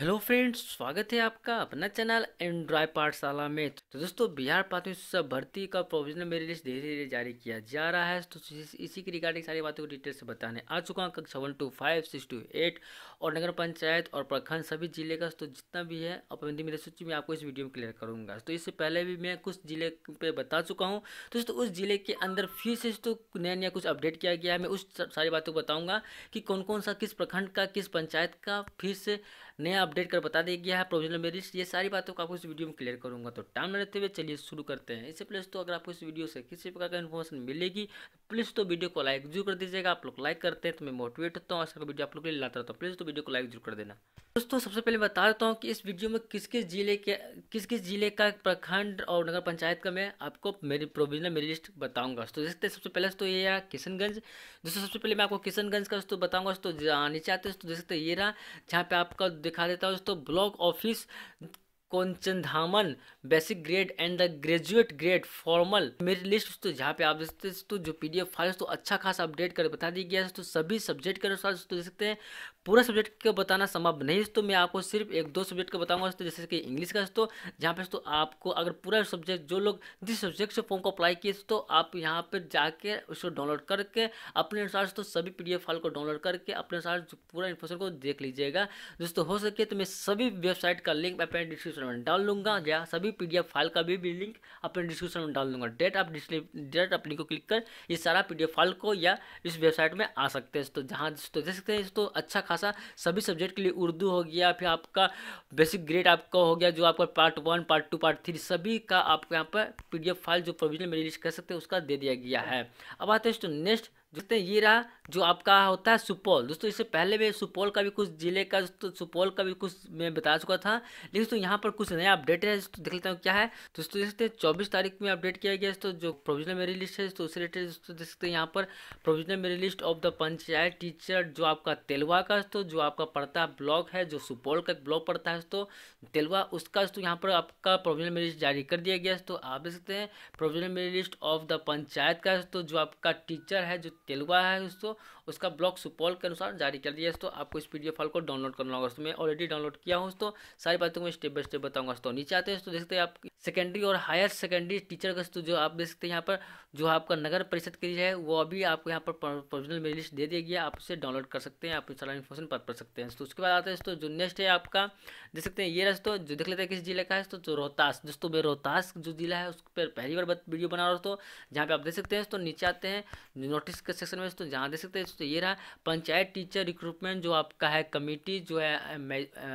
hello friends स्वागत है आपका अपना चैनल एंड्रॉय पाठशाला में तो दोस्तों बिहार प्राथमिक शिक्षा भर्ती का प्रोविजनल मेरी लिस्ट धीरे धीरे जारी किया जा रहा है तो इसी की रिगार्डिंग सारी बातों को डिटेल से बताने आ चुका हूँ कक्षा one two five six to eight और नगर पंचायत और प्रखंड सभी जिले का तो जितना भी है अपनी मेरी सूची में आपको इस वीडियो में क्लियर करूंगा तो इससे पहले भी मैं कुछ जिले पर बता चुका हूँ तो दोस्तों उस जिले के अंदर फीस से तो नया नया कुछ अपडेट किया गया है मैं उस सारी बातों को बताऊँगा कि कौन कौन सा किस प्रखंड का किस पंचायत का फीस से नया अपडेट कर बता दिया गया है प्रोविजनल लिस्ट ये सारी बातों को आपको इस वीडियो में क्लियर करूंगा तो टाइम न रहते हुए चलिए शुरू करते हैं इससे प्लस तो अगर आपको इस वीडियो से किसी प्रकार का इन्फॉर्मेशन मिलेगी प्लीज़ तो वीडियो को लाइक जरूर कर दीजिएगा आप लोग लाइक करते हैं तो मैं मोटिवेट होता हूँ ऐसा वीडियो आप लोग लाता रहता हूँ प्लीज़ तो वीडियो को लाइक जरूर कर देना दोस्तों सबसे पहले बता देता हूँ कि इस वीडियो में किस किस जिले के किस किस जिले का प्रखंड और नगर पंचायत का मैं आपको मेरी प्रोविजनल मेरी लिस्ट बताऊंगा तो देखते हैं सबसे पहले तो ये रहा किशनगंज दोस्तों सबसे पहले मैं आपको किशनगंज का दोस्तों बताऊंगा दोस्तों नीचे आते हैं तो देख सकते ये रहा जहाँ पे आपका दिखा देता हूँ दोस्तों ब्लॉक ऑफिस कोंचनधामन basic grade and the graduate grade formal merit list दोस्तों जहाँ पे आप देख सकते हैं दोस्तों जो पीडीएफ फाइल तो अच्छा खासा अपडेट कर बता दी गया है दोस्तों सभी सब्जेक्ट के अनुसार दोस्तों देख सकते हैं पूरा सब्जेक्ट को बताना संभव नहीं है तो मैं आपको सिर्फ एक दो सब्जेक्ट को बताऊंगा दोस्तों जैसे कि इंग्लिश का दोस्तों जहाँ पे दोस्तों आपको अगर पूरा सब्जेक्ट जो लोग जिस सब्जेक्ट से फॉर्म को अप्लाई किए तो आप यहाँ पर जाके उसको डाउनलोड करके अपने अनुसार दोस्तों सभी पी फाइल को डाउनलोड करके अपने अनुसार पूरा इन्फॉर्मेशन को देख लीजिएगा दोस्तों हो सके तो मैं सभी वेबसाइट का लिंक अपने डिस्क्रिप्शन में डाल लूँगा या सभी पी फाइल का भी, लिंक अपने डिस्क्रिप्शन में डाल दूँगा डेट आप डेट अपनी को क्लिक कर इस सारा पी फाइल को या इस वेबसाइट में आ सकते हैं दोस्तों जहाँ दोस्तों देख सकते हैं दोस्तों अच्छा खासा सभी सब्जेक्ट के लिए उर्दू हो गया फिर आपका बेसिक ग्रेड आपका हो गया जो आपका part one part two part three सभी का आपको यहाँ पर पी फाइल जो प्रोविजनल में रिलीज कर सकते हैं उसका दे दिया गया है अब आते हैं नेक्स्ट दोस्तों ये रहा जो आपका होता है सुपौल दोस्तों इससे पहले भी सुपौल का भी कुछ ज़िले का दोस्तों सुपौल का भी कुछ मैं बता चुका था लेकिन दोस्तों यहाँ पर कुछ नया अपडेट है तो देख लेता हूँ क्या है दोस्तों देख सकते हैं चौबीस तारीख में अपडेट किया गया दोस्तों जो प्रोविजनल मेरी लिस्ट है दोस्तों उससे रिलेटेड दोस्तों देख सकते हैं यहाँ पर provisional merit list of the panchayat teacher जो आपका तेलवा का दोस्तों जो आपका पड़ता ब्लॉक है जो सुपौल का ब्लॉक पड़ता है दोस्तों तेलवा उसका दोस्तों यहाँ पर आपका प्रोविजनल मेरी लिस्ट जारी कर दिया गया दोस्तों आप देख सकते हैं provisional merit list of the panchayat का दोस्तों जो आपका टीचर है जो तेलुगु है उसको उसका ब्लॉक सुपॉल के अनुसार जारी कर दिया दोस्तों आपको इस पीडीएफ फाइल को डाउनलोड करना होगा मैं ऑलरेडी डाउनलोड किया हूँ दोस्तों सारी बातों को मैं स्टेप बाय स्टेप बताऊंगा दोस्तों नीचे आते हैं दोस्तों देखते हैं आप सेकेंडरी और हायर सेकेंडरी टीचर का दोस्तों जो आप देख सकते हैं यहाँ पर जो आपका नगर परिषद के लिए है वो अभी आपको यहाँ पर प्रोविजनल मेरी लिस्ट दे दिया गया आप उसे डाउनलोड कर सकते हैं आप सारा इन्फॉर्मेशन पर कर सकते हैं दोस्तों उसके बाद आते हैं दोस्तों जो नेक्स्ट है आपका देख सकते हैं ये दोस्तों जो देख लेते हैं किस जिले का है दोस्तों रोहतास दोस्तों मैं रोहतास जो जिला है उस पर पहली बार वीडियो बना रहा हूँ दोस्तों जहाँ पे आप देख सकते हैं दोस्तों नीचे आते हैं नोटिस के सेक्शन में दोस्तों जहाँ देख सकते हैं दोस्त ये रहा पंचायत टीचर रिक्रूटमेंट जो आपका है कमेटी जो है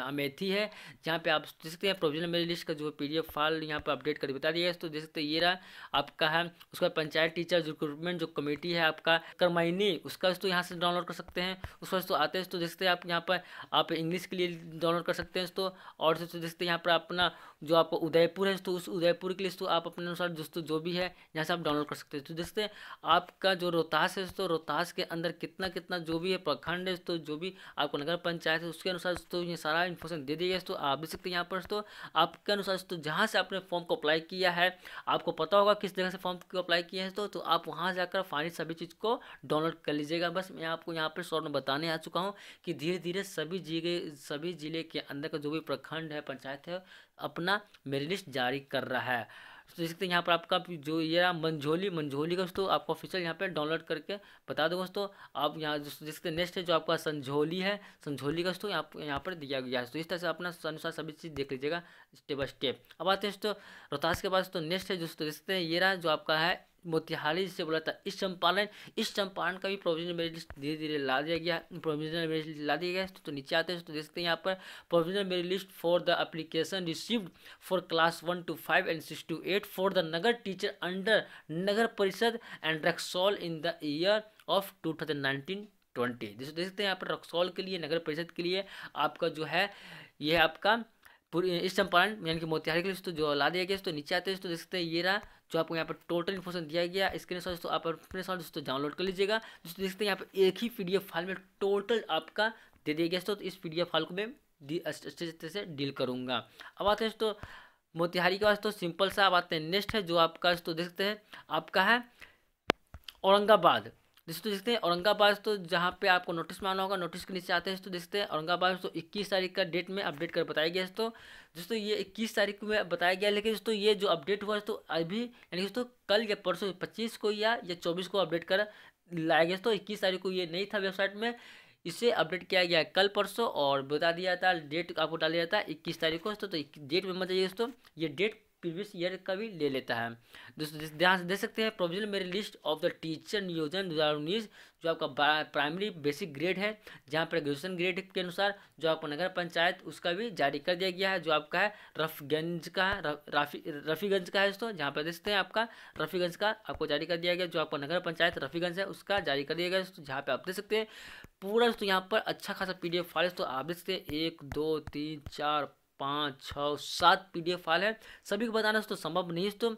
अमेठी है जहाँ पे आप देख सकते हैं प्रोविजनल मेरी लिस्ट का जो पी डी एफ फाइल यहाँ पर अपडेट करके बता दिया तो देख सकते ये रहा आपका है उसके बाद पंचायत टीचर रिक्रूटमेंट जो कमेटी है आपका करमाइनी उसका तो यहाँ से डाउनलोड कर सकते हैं उसका दोस्तों आते हैं तो देख सकते हैं आप यहाँ पर आप इंग्लिश के लिए डाउनलोड कर सकते हैं दोस्तों और तो देख सकते हैं यहाँ पर अपना जो आपको उदयपुर है तो उस उदयपुर के लिए तो आप अपने अनुसार दोस्तों जो भी है यहाँ से आप डाउनलोड कर सकते हैं तो देखते हैं आपका जो रोहतास है दोस्तों रोहतास के अंदर कितने कितना कितना जो भी है प्रखंड है तो जो भी आपको नगर पंचायत है उसके अनुसार तो ये सारा इन्फॉर्मेशन दे दिया गया तो आप भी सकते हैं यहाँ पर तो आपके अनुसार तो जहाँ से आपने फॉर्म को अप्लाई किया है आपको पता होगा किस जगह से फॉर्म को अप्लाई किया है तो, तो, आप वहाँ जाकर फाइनल सभी चीज़ को डाउनलोड कर लीजिएगा बस मैं आपको यहाँ पर शॉर्ट में बताने आ चुका हूँ कि धीरे धीरे सभी जिले सभी जिले के अंदर का जो भी प्रखंड है पंचायत है अपना मेरी लिस्ट जारी कर रहा है तो देख सकते हैं यहाँ पर आपका जो ये रहा मंझोली मंझोली का दोस्तों आपको ऑफिशियल यहाँ पे डाउनलोड करके बता दो दोस्तों आप यहाँ देख सकते नेक्स्ट है जो आपका संझोली है संझोली का दोस्तों यहाँ यहाँ पर दिया गया है तो इस तरह से अपना अनुसार सभी चीज़ देख लीजिएगा स्टेप बाय स्टेप अब आते हैं दोस्तों रोहतास के बाद दोस्तों नेक्स्ट है दोस्तों देख सकते हैं ये रहा जो आपका है मोतिहारी से बोला था इस चंपारण इस चंपारण का भी प्रोविजनल मेरिट लिस्ट धीरे धीरे ला दिया गया प्रोविजनल मेरिट लिस्ट ला दिया गया तो, तो नीचे आते हैं तो देखते हैं यहाँ पर provisional merit list for the application received for class one two five and six to eight for the nagar teacher under Nagar Parishad and Raxaul in the year of two thousand nineteen twenty जैसे हैं यहाँ पर रक्सौल के लिए नगर परिषद के लिए आपका जो है यह आपका पूरी इस चंपारण यानी कि मोतिहारी के लिए तो जो ला दिया गया तो नीचे आते हैं तो देख सकते हैं ये रहा जो आपको यहाँ पर टोटल इन्फॉर्मेशन दिया गया स्क्रीन शॉट दोस्तों आप अपने साथ दोस्तों डाउनलोड कर लीजिएगा दोस्तों देखते हैं यहाँ पर एक ही पी फाइल में टोटल आपका दे दिया गया तो इस पी फाइल को मैं अच्छे अच्छे से डील करूँगा अब आते हैं दोस्तों मोतिहारी के पास तो सिंपल सा अब आते हैं नेक्स्ट है जो आपका दोस्तों देखते हैं आपका है औरंगाबाद दोस्तों तो देखते हैं औरंगाबाद तो जहाँ पे आपको नोटिस माना होगा नोटिस के नीचे आते हैं तो देखते हैं औरंगाबाद तो इक्कीस तारीख का डेट में अपडेट कर बताया गया दोस्तों दोस्तों ये इक्कीस तारीख में बताया गया लेकिन दोस्तों ये जो अपडेट हुआ तो अभी यानी दोस्तों कल या परसों पच्चीस को या या चौबीस को अपडेट कर लाया गया तो इक्कीस तारीख को ये नहीं था वेबसाइट में इसे अपडेट किया गया कल परसों और बता दिया था डेट आपको डाल दिया था इक्कीस तारीख को तो डेट में मत जाइए दोस्तों ये डेट प्रीवियस ईयर का भी ले लेता है दोस्तों ध्यान से देख सकते हैं provisional merit list of the teacher नियोजन दो हज़ार उन्नीस जो आपका प्राइमरी बेसिक ग्रेड है जहाँ पर ग्रेजुएशन ग्रेड के अनुसार जो आपका नगर पंचायत उसका भी जारी कर दिया गया है जो आपका है रफगंज का है रफी रफीगंज का है दोस्तों जहाँ पर देख सकते हैं आपका रफीगंज का आपको जारी कर दिया गया जो आपका नगर पंचायत रफीगंज है उसका जारी कर दिया गया दोस्तों जहाँ पर आप देख सकते हैं पूरा दोस्तों यहाँ पर अच्छा खासा पी डी एफ फाइल दोस्तों आप देख सकते हैं एक दो तीन चार पाँच छः सात पी फाइल है सभी को बताना दोस्तों संभव नहीं है तो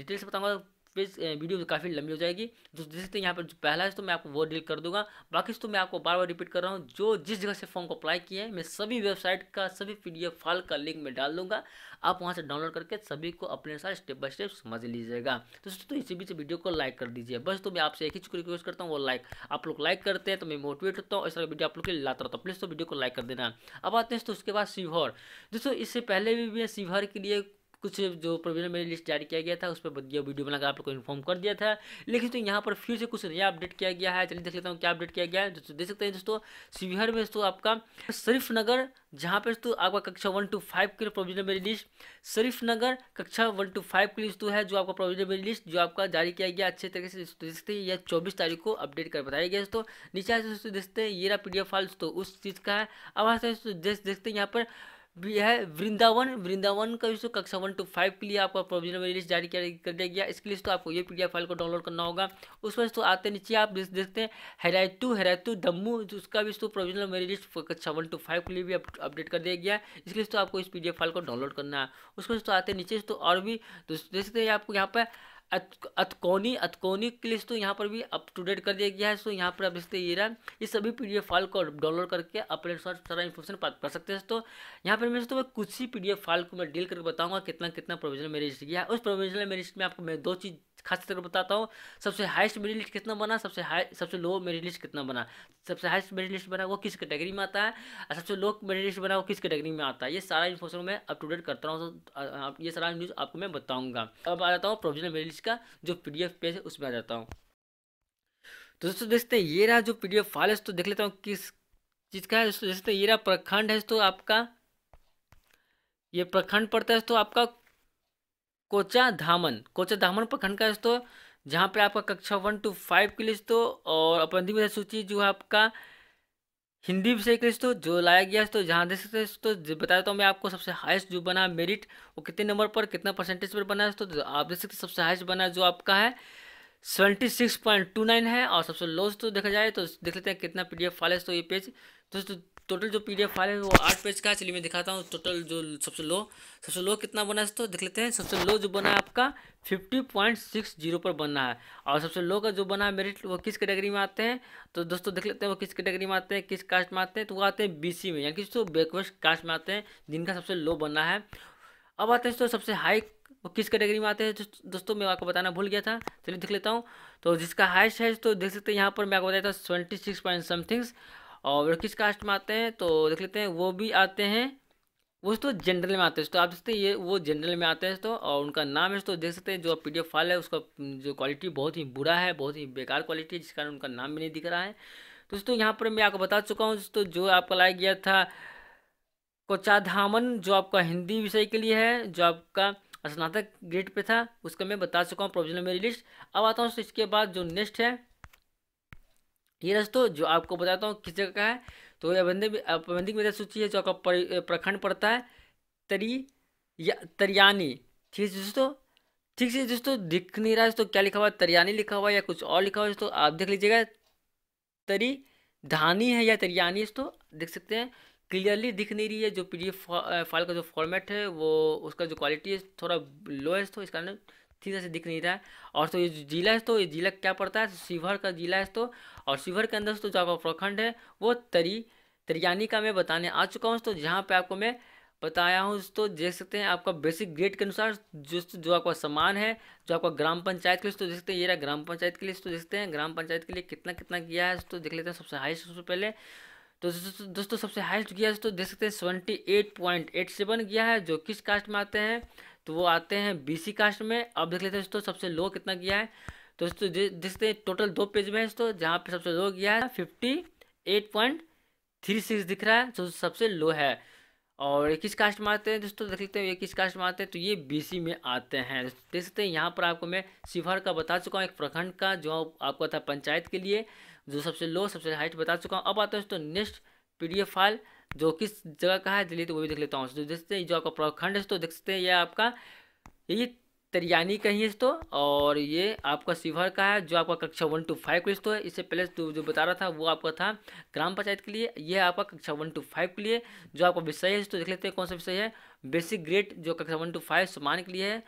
डिटेल्स बताऊंगा प्लीज़ वीडियो काफ़ी लंबी हो जाएगी जो हैं यहाँ पर पहला है तो मैं आपको वो डील कर दूंगा बाकी तो मैं आपको बार बार रिपीट कर रहा हूँ जो जिस जगह से फॉर्म को अप्लाई किया है मैं सभी वेबसाइट का सभी पी डी फाइल का लिंक मैं डाल दूंगा आप वहाँ से डाउनलोड करके सभी को अपने साथ स्टेप बाय स्टेप समझ लीजिएगा तो दोस्तों तो इसी बीच वीडियो को लाइक कर दीजिए बस तो मैं आपसे एक ही चुकी रिक्वेस्ट करता हूँ वो लाइक आप लोग लाइक करते हैं तो मैं मोटिवेट होता हूँ इस तरह वीडियो आप लोग के लिए लाता रहता हूँ प्लीज़ तो वीडियो को लाइक कर देना अब आते हैं तो उसके बाद शिवहर दोस्तों इससे पहले भी मैं शिवहर के लिए कुछ जो प्रोविजन मेरी लिस्ट जारी किया गया था उस पर बढ़िया वीडियो बनाकर आप लोग को इन्फॉर्म कर दिया था लेकिन तो यहाँ पर फिर से कुछ नया अपडेट किया गया है चलिए देख लेता हूँ क्या अपडेट किया गया है दोस्तों देख सकते हैं दोस्तों शिवहर में दोस्तों आपका शरीफ नगर जहाँ पर दोस्तों आपका कक्षा वन टू फाइव के लिए प्रोविजनल मेरी लिस्ट शरीफ नगर कक्षा वन टू फाइव के लिए है जो आपका प्रोविजनल मेरी लिस्ट जो आपका जारी किया गया अच्छे तरीके से दोस्तों देख सकते हैं यह चौबीस तारीख को अपडेट कर बताया गया दोस्तों नीचे दोस्तों देखते हैं ये रहा पी डी एफ फाइल दोस्तों उस चीज़ का है अब आते हैं दोस्तों देखते हैं यहाँ पर है वृंदावन वृंदावन का जो कक्षा वन टू फाइव के लिए आपका प्रोविजनल में लिस्ट जारी किया कर दिया गया इसके लिए तो आपको ये पी फाइल को डाउनलोड करना होगा उस पर तो आते नीचे आप लिस्ट देखते हैं हेरायतू टू दम्मू तो उसका भी तो प्रोविजनल मेरी लिस्ट कक्षा वन टू फाइव के लिए भी अपडेट कर दिया गया इसके लिए तो आपको इस पी फाइल को डाउनलोड करना है उसमें तो आते नीचे तो और भी तो देख सकते हैं आपको यहाँ पर अतकोनी अतकोनी की लिस्ट तो यहाँ पर भी अप टू डेट कर दिया गया है सो यहाँ पर आप देखते ये रहा ये सभी पी फाइल को डाउनलोड करके अपने अनुसार सारा इन्फॉर्मेशन प्राप्त कर सकते हैं तो यहाँ पर मैं दोस्तों मैं कुछ ही पी फाइल को मैं डील करके बताऊँगा कितना कितना प्रोविजन मेरी लिस्ट गया उस प्रोविजनल मेरी लिस्ट में आपको मैं दो चीज़ खास तौर पर बताता हूँ सबसे हाईएस्ट मेरिट लिस्ट कितना बना सबसे हाई सबसे लो मेरिट लिस्ट कितना बना सबसे हाईएस्ट मेरिट लिस्ट बना वो किस कैटेगरी में आता है और सबसे लो मेरिट लिस्ट बना वो किस कैटेगरी में आता है ये सारा इन्फॉर्मेशन मैं अप टू डेट करता हूँ तो ये सारा न्यूज़ आपको मैं बताऊँगा अब आ जाता हूँ प्रोविजनल मेरिट लिस्ट का जो पी पेज है उसमें आ जाता हूँ तो दोस्तों देखते हैं ये रहा जो पी फाइल है तो देख लेता हूँ किस चीज़ का है दोस्तों देखते हैं ये रहा प्रखंड है तो आपका ये प्रखंड पड़ता है तो आपका कोचा धामन कोचा धामन प्रखंड का दोस्तों जहाँ पे आपका कक्षा वन टू फाइव के लिए दोस्तों और अपन अंतिम सूची जो है आपका हिंदी विषय के लिए तो जो लाया गया है तो जहाँ देख सकते हैं तो बता देता हूँ मैं आपको सबसे हाईएस्ट जो बना मेरिट वो कितने नंबर पर कितना परसेंटेज पर बना है तो आप देख सकते सबसे हाईएस्ट बना जो आपका है seventy six point two nine है और सबसे लोस्ट तो देखा जाए तो देख लेते हैं कितना पी डी एफ फाइल है तो ये पेज दोस्तों टोटल जो पी फाइल है वो आठ पेज का है चलिए मैं दिखाता हूँ टोटल जो सबसे लो सबसे लो कितना बना है तो देख लेते हैं सबसे लो जो बना है आपका फिफ्टी पॉइंट सिक्स जीरो पर बना है और सबसे लो का जो बना है मेरिट वो किस कैटेगरी में आते हैं तो दोस्तों देख लेते हैं वो किस कैटेगरी में आते हैं किस कास्ट में आते हैं तो वो आते हैं बीसी में यानी कि तो कास्ट में आते हैं जिनका सबसे लो बना है अब आते हैं तो सबसे हाई वो किस कैटेगरी में आते हैं दोस्तों मैं आपको बताना भूल गया था चलिए देख लेता हूँ तो जिसका हाइस्ट है तो देख सकते हैं यहाँ पर मैं आपको बताया था ट्वेंटी सिक्स पॉइंट समथिंग्स और वो किस कास्ट में आते हैं तो देख लेते हैं वो भी आते हैं वो तो जनरल में आते हैं तो आप देखते हैं ये वो जनरल में आते हैं तो और उनका नाम है तो देख सकते हैं जो पी फाइल है उसका जो क्वालिटी बहुत ही बुरा है बहुत ही बेकार क्वालिटी है जिस कारण उनका नाम भी नहीं दिख रहा है तो दोस्तों यहाँ पर मैं आपको बता चुका हूँ दोस्तों जो आपका लाया गया था कोचाधामन जो आपका हिंदी विषय के लिए है जो आपका स्नातक ग्रेड पे था उसका मैं बता चुका हूँ प्रोविजनल मेरी लिस्ट अब आता हूँ इसके बाद जो नेक्स्ट है ये दोस्तों जो आपको बताता हूँ किस जगह का है तो यह बंदे पाबंदी की सूची है जो आपका प्रखंड पड़ता है तरी या तरियानी ठीक है दोस्तों ठीक से दोस्तों दिख नहीं रहा है तो क्या लिखा हुआ है तरियानी लिखा हुआ है या कुछ और लिखा हुआ है दोस्तों आप देख लीजिएगा तरी धानी है या तरियानी दोस्तों देख सकते हैं क्लियरली दिख नहीं रही है जो पी फाइल का जो फॉर्मेट है वो उसका जो क्वालिटी है थोड़ा लो है दोस्तों इस कारण ठीक से दिख नहीं रहा है और तो ये जिला है तो ये जिला क्या पड़ता है शिवहर का जिला है तो और शिवहर के अंदर तो जो आपका प्रखंड है वो तरी तरियानी का मैं बताने आ चुका हूँ तो जहाँ पे आपको मैं बताया हूँ तो देख सकते हैं आपका बेसिक ग्रेड के अनुसार जो जो आपका सामान है जो आपका ग्राम पंचायत के लिए तो देख सकते हैं ये रहा ग्राम पंचायत के लिए तो देख सकते हैं ग्राम पंचायत के लिए कितना कितना किया है तो देख लेते हैं सबसे हाइस्ट सबसे पहले तो दोस्तों सबसे हाइस्ट किया है तो देख सकते हैं seventy eight point eight seven गया है जो किस कास्ट में आते हैं तो वो आते हैं बीसी कास्ट में अब देख लेते हैं दोस्तों सबसे लो कितना गया है तो दोस्तों देखते हैं टोटल दो पेज में है दोस्तों जहाँ पे सबसे लो गया है fifty eight point three six दिख रहा है जो सबसे लो है और ये किस कास्ट में आते हैं दोस्तों देख लेते हैं ये किस कास्ट में आते हैं तो ये बीसी में आते हैं देख सकते हैं यहाँ पर आपको मैं शिवहर का बता चुका हूँ एक प्रखंड का जो आपको था पंचायत के लिए जो सबसे लो सबसे हाइट बता चुका हूँ अब आते हैं दोस्तों नेक्स्ट पी फाइल जो किस जगह का है दिल्ली तो वो भी देख लेता हूँ तो हैं जो आपका प्रखंड है तो देख सकते हैं ये आपका ये तरियानी का ही है तो और ये आपका शिवहर का है जो आपका कक्षा वन टू फाइव का है इससे पहले तो जो बता रहा था वो आपका था ग्राम पंचायत के लिए ये आपका कक्षा वन टू फाइव के लिए जो आपका विषय है तो देख लेते हैं कौन सा विषय है बेसिक ग्रेड जो कक्षा वन टू फाइव समान के लिए है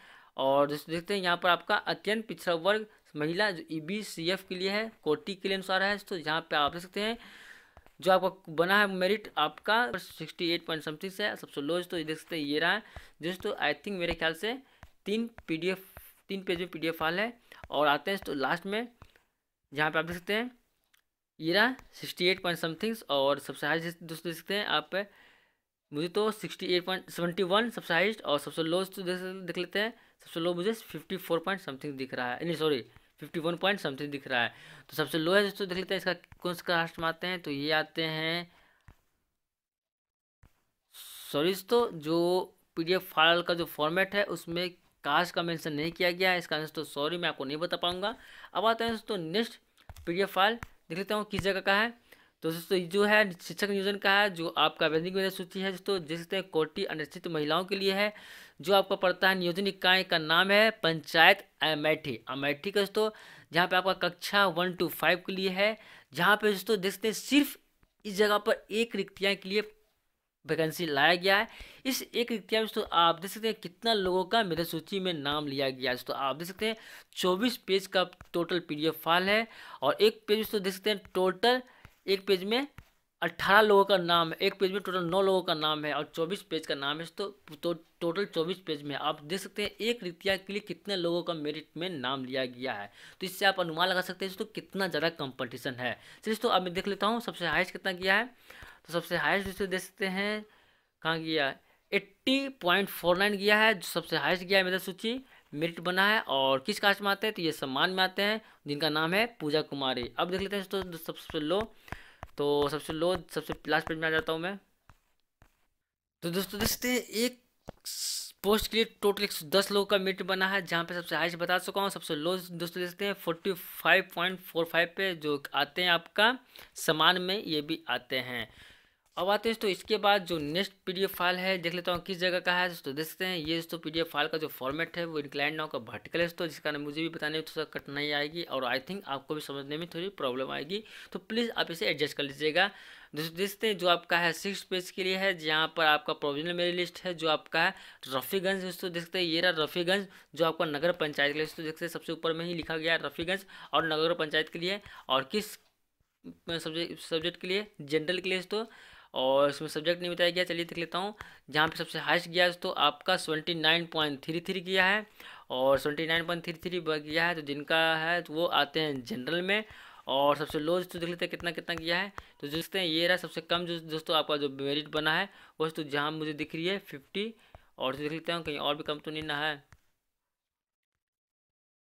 और जैसे देखते हैं यहाँ पर आपका अत्यंत पिछड़ा वर्ग महिला जो ई बी सी एफ के लिए है कोटी के लिए अनुसार है तो यहाँ पर आप देख सकते हैं जो आपका बना है मेरिट आपका सिक्सटी एट पॉइंट समथिंग से सबसे लोज तो देख सकते हैं ये रहा है दोस्तों आई थिंक मेरे ख्याल से तीन पीडीएफ तीन पेज में पीडीएफ फाइल है और आते हैं तो लास्ट में जहाँ पे आप देख सकते हैं ये रहा सिक्सटी एट पॉइंट समथिंग्स और सबसे हाइस्ट दोस्तों देख सकते हैं आप मुझे तो sixty eight point seventy one सबसे हाइस्ट और सबसे लोज तो देख लेते हैं सबसे लो मुझे फिफ्टी फोर पॉइंट समथिंग दिख रहा है नहीं sorry fifty one point something दिख रहा है तो सबसे लो है दोस्तों देख लेते हैं इसका कौन सा कास्ट में आते हैं तो ये आते हैं सॉरी दोस्तों जो पीडीएफ फाइल का जो फॉर्मेट है उसमें कास्ट का मेंशन नहीं किया गया है इसका आंसर दोस्तों सॉरी मैं आपको नहीं बता पाऊंगा अब आते हैं दोस्तों नेक्स्ट पीडीएफ फाइल देख लेता हूँ किस जगह का है तो दोस्तों जो है शिक्षक नियोजन का है जो आपका वैदिक सूची है दोस्तों देख सकते हैं कोटि अनुसूचित महिलाओं के लिए है जो आपका पड़ता है नियोजन इकाई का नाम है पंचायत अमेठी अमेठी का दोस्तों जहाँ पे आपका कक्षा वन टू फाइव के लिए है जहाँ पे दोस्तों देख सकते हैं सिर्फ इस जगह पर एक रिक्तियाँ के लिए वैकेंसी लाया गया है इस एक रिक्तिया में दोस्तों आप देख सकते हैं कितना लोगों का मेरे सूची में नाम लिया गया है दोस्तों आप देख सकते हैं चौबीस पेज का टोटल पीडीएफ फाइल है और एक पेज दोस्तों देख सकते हैं टोटल एक पेज में अट्ठारह लोगों का नाम है एक पेज में टोटल नौ लोगों का नाम है और चौबीस पेज का नाम है तो, तो, टोटल चौबीस पेज में आप देख सकते हैं एक रितिया के लिए कितने लोगों का मेरिट में नाम लिया गया है तो इससे आप अनुमान लगा सकते हैं तो कितना ज़्यादा कंपटीशन है सिर्फ तो अब मैं देख लेता हूँ सबसे हाइस्ट कितना गया है तो सबसे हाइस्ट जिससे देख सकते हैं कहाँ गया एट्टी पॉइंट फोर नाइन गया है जो सबसे हाइस्ट गया है मेरा सूची मेरिट बना है और किस कास्ट में आते हैं तो ये सम्मान में आते हैं जिनका नाम है पूजा कुमारी अब देख लेते हैं तो सबसे लो तो सबसे लो सबसे लास्ट पेज में आ जाता हूँ मैं तो दोस्तों देखते हैं एक पोस्ट के लिए टोटल एक सौ दस लोगों का मेरिट बना है जहाँ पे सबसे हाइस्ट बता चुका हूँ सबसे लो दोस्तों देखते हैं forty five point four five पे जो आते हैं आपका समान में ये भी आते हैं अब आते हैं दोस्तों इसके बाद जो नेक्स्ट पीडीएफ फाइल है देख लेता हूँ किस जगह का है दोस्तों देखते हैं ये दोस्तों पीडीएफ फाइल का जो फॉर्मेट है वो इंक्लाइंड नाउ का वर्टिकल है दोस्तों जिसका मुझे भी बताने में थोड़ा तो कठिनाई आएगी और आई थिंक आपको भी समझने में थोड़ी प्रॉब्लम आएगी तो प्लीज़ आप इसे एडजस्ट कर लीजिएगा दोस्तों देखते हैं जो आपका है सिक्स पेज के लिए है जहाँ पर आपका प्रोविजनल मेरी लिस्ट है जो आपका है रफ़ीगंज दोस्तों देखते हैं ये रहा रफ़ीगंज जो आपका नगर पंचायत के लिए दोस्तों देखते हैं सबसे ऊपर में ही लिखा गया है रफ़ीगंज और नगर पंचायत के लिए और किस सब्जेक्ट सब्जेक्ट के लिए जनरल के लिए दोस्तों और इसमें सब्जेक्ट नहीं बताया गया चलिए देख लेता हूँ जहाँ पे सबसे हाइस्ट गया तो आपका seventy nine point three three गया है और seventy nine point three three गया है तो जिनका है तो वो आते हैं जनरल में और सबसे लो तो जो देख लेते हैं कितना कितना गया है तो देखते हैं ये रहा सबसे कम जो दोस्तों आपका जो मेरिट बना है वो तो जहाँ मुझे दिख रही है फिफ्टी और तो देख लेते हैं कहीं और भी कम तो नहीं ना है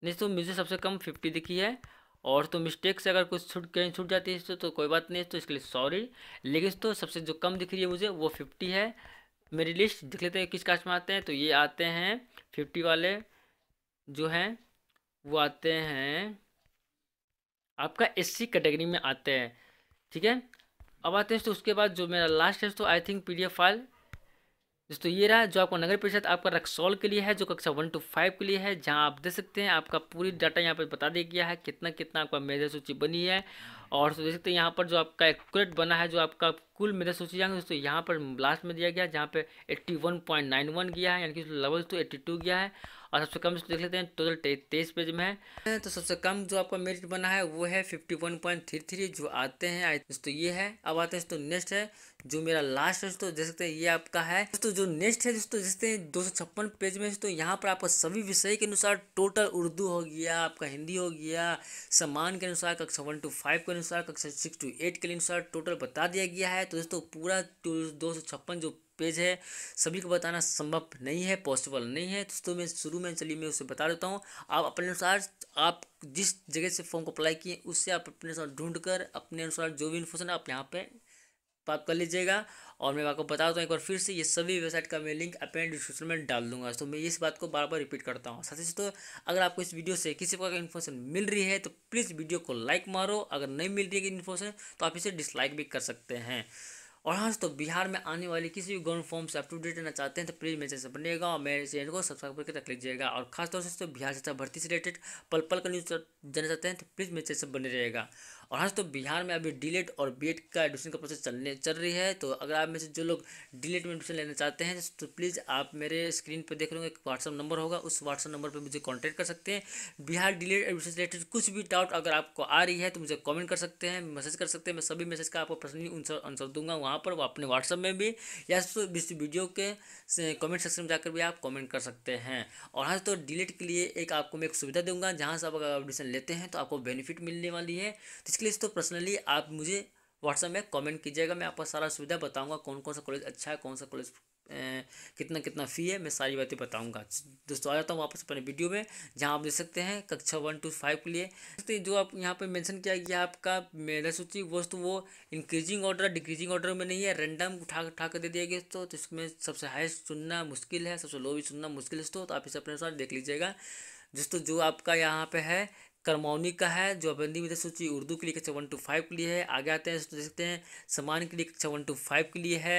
नहीं तो मुझे सबसे कम फिफ्टी दिखी है और तो मिस्टेक से अगर कुछ छूट कहीं छूट जाती है तो, तो कोई बात नहीं तो इसके लिए सॉरी लेकिन तो सबसे जो कम दिख रही है मुझे वो फिफ्टी है मेरी लिस्ट दिख लेते हैं किस कास्ट में आते हैं तो ये आते हैं फिफ्टी वाले जो हैं वो आते हैं आपका एससी कैटेगरी में आते हैं ठीक है अब आते हैं तो उसके बाद जो मेरा लास्ट है तो आई थिंक पीडीएफ फाइल दोस्तों ये रहा जो आपका नगर परिषद आपका रक्सौल के लिए है जो कक्षा वन टू फाइव के लिए है जहां आप देख सकते हैं आपका पूरी डाटा यहां पर बता दिया गया है कितना कितना आपका मेधा सूची बनी है और तो देख सकते हैं यहाँ पर जो आपका एक्यूरेट बना है जो आपका कुल मेधा सूची जाएंगे दोस्तों यहाँ पर लास्ट में दिया गया जहाँ पर eighty one point nine one गया है यानी कि लेवल तो एट्टी टू गया है और सबसे कम देख लेते हैं टोटल तेईस पेज में है तो सबसे कम जो आपका मेरिट बना है वो है fifty one point three three जो आते हैं दोस्तों ये है अब आते हैं तो नेक्स्ट है जो मेरा लास्ट है दोस्तों देख सकते हैं ये आपका है दोस्तों जो नेक्स्ट है दोस्तों देखते हैं दो सौ छप्पन पेज में दोस्तों यहाँ पर आपका सभी विषय के अनुसार टोटल उर्दू हो गया आपका हिंदी हो गया समान के अनुसार कक्षा वन टू फाइव के अनुसार कक्षा सिक्स टू एट के अनुसार टोटल बता दिया गया है तो दोस्तों पूरा दो जो पेज है सभी को बताना संभव नहीं है पॉसिबल नहीं है तो मैं शुरू में चलिए मैं उसे बता देता हूँ आप अपने अनुसार आप जिस जगह से फॉर्म को अप्लाई किए उससे आप अपने अनुसार ढूंढ कर अपने अनुसार जो भी इन्फॉर्मेशन आप यहाँ पर प्राप्त कर लीजिएगा और मैं आपको बता दूँ एक बार फिर से ये सभी वेबसाइट का मैं लिंक अपने डिस्क्रिप्शन में डाल दूंगा तो मैं इस बात को बार बार रिपीट करता हूँ साथ ही साथ तो अगर आपको इस वीडियो से किसी प्रकार की इन्फॉर्मेशन मिल रही है तो प्लीज़ वीडियो को लाइक मारो अगर नहीं मिल रही है इन्फॉर्मेशन तो आप इसे डिसलाइक भी कर सकते हैं और हाँ तो बिहार में आने वाली किसी भी गवर्नमेंट फॉर्म से अप टू डेट रहना चाहते हैं तो प्लीज़ मेरे चैनल बनेगा और मेरे चैनल को सब्सक्राइब करके रख लीजिएगा और खासतौर से तो बिहार से भर्ती से रिलेटेड पल पल का न्यूज़ जानना चाहते हैं तो प्लीज़ मेरे चैनल बने रहेगा और हाँ तो बिहार में अभी डिलेट और बीएड का एडमिशन का प्रोसेस चलने चल रही है तो अगर आप में से जो लोग डिलेट में एडमिशन लेना चाहते हैं तो प्लीज़ आप मेरे स्क्रीन पर देख लो एक व्हाट्सअप नंबर होगा उस व्हाट्सअप नंबर पर मुझे कॉन्टैक्ट कर सकते हैं बिहार डीलेट एडमिशन रिलेटेड कुछ भी डाउट अगर आपको आ रही है तो मुझे कॉमेंट कर सकते हैं मैसेज कर सकते हैं मैं सभी मैसेज का आपको पर्सनली आंसर दूंगा वहाँ पर अपने व्हाट्सअप में भी या इस वीडियो के कॉमेंट सेक्शन में जाकर भी आप कॉमेंट कर सकते हैं और हाँ तो डिलेट के लिए एक आपको मैं एक सुविधा दूंगा जहाँ से आप अगर एडमिशन लेते हैं तो आपको बेनिफिट मिलने वाली है तो इसके इसके तो पर्सनली आप मुझे व्हाट्सएप में कमेंट कीजिएगा मैं आपको सारा सुविधा बताऊंगा कौन कौन सा कॉलेज अच्छा है कौन सा कॉलेज कितना कितना फ़ी है मैं सारी बातें बताऊंगा दोस्तों आ जाता हूँ वापस अपने वीडियो में जहाँ आप देख सकते हैं कक्षा वन टू फाइव के लिए तो जो आप यहाँ पे मेंशन किया गया आपका मेधा सूची वो तो वो इंक्रीजिंग ऑर्डर डिक्रीजिंग ऑर्डर में नहीं है रेंडम उठा उठा कर दे दिया गया तो इसमें सबसे हाइस्ट सुनना मुश्किल है सबसे लो भी सुनना मुश्किल है तो आप इसे अपने अनुसार देख लीजिएगा दोस्तों जो आपका यहाँ पे है करमौनी का है जो अभ्यंधी विद्या सूची उर्दू के लिए कक्षा वन टू फाइव के लिए है आगे आते हैं तो देख सकते हैं समान के लिए कक्षा वन टू फाइव के लिए है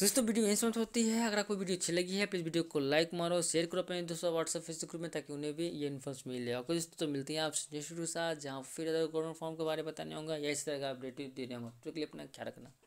दोस्तों वीडियो यहीं समाप्त होती है अगर आपको वीडियो अच्छी लगी है प्लीज़ वीडियो को लाइक मारो शेयर करो अपने दोस्तों व्हाट्सअप फेसबुक ग्रुप में ताकि उन्हें भी ये इन्फॉर्मेशन मिले और दोस्तों तो मिलती हैं आप साथ जहाँ फिर अदर गवर्नमेंट फॉर्म के बारे में बताने होंगे या इस तरह का अपडेट देने होंगे तो के लिए अपना ख्याल रखना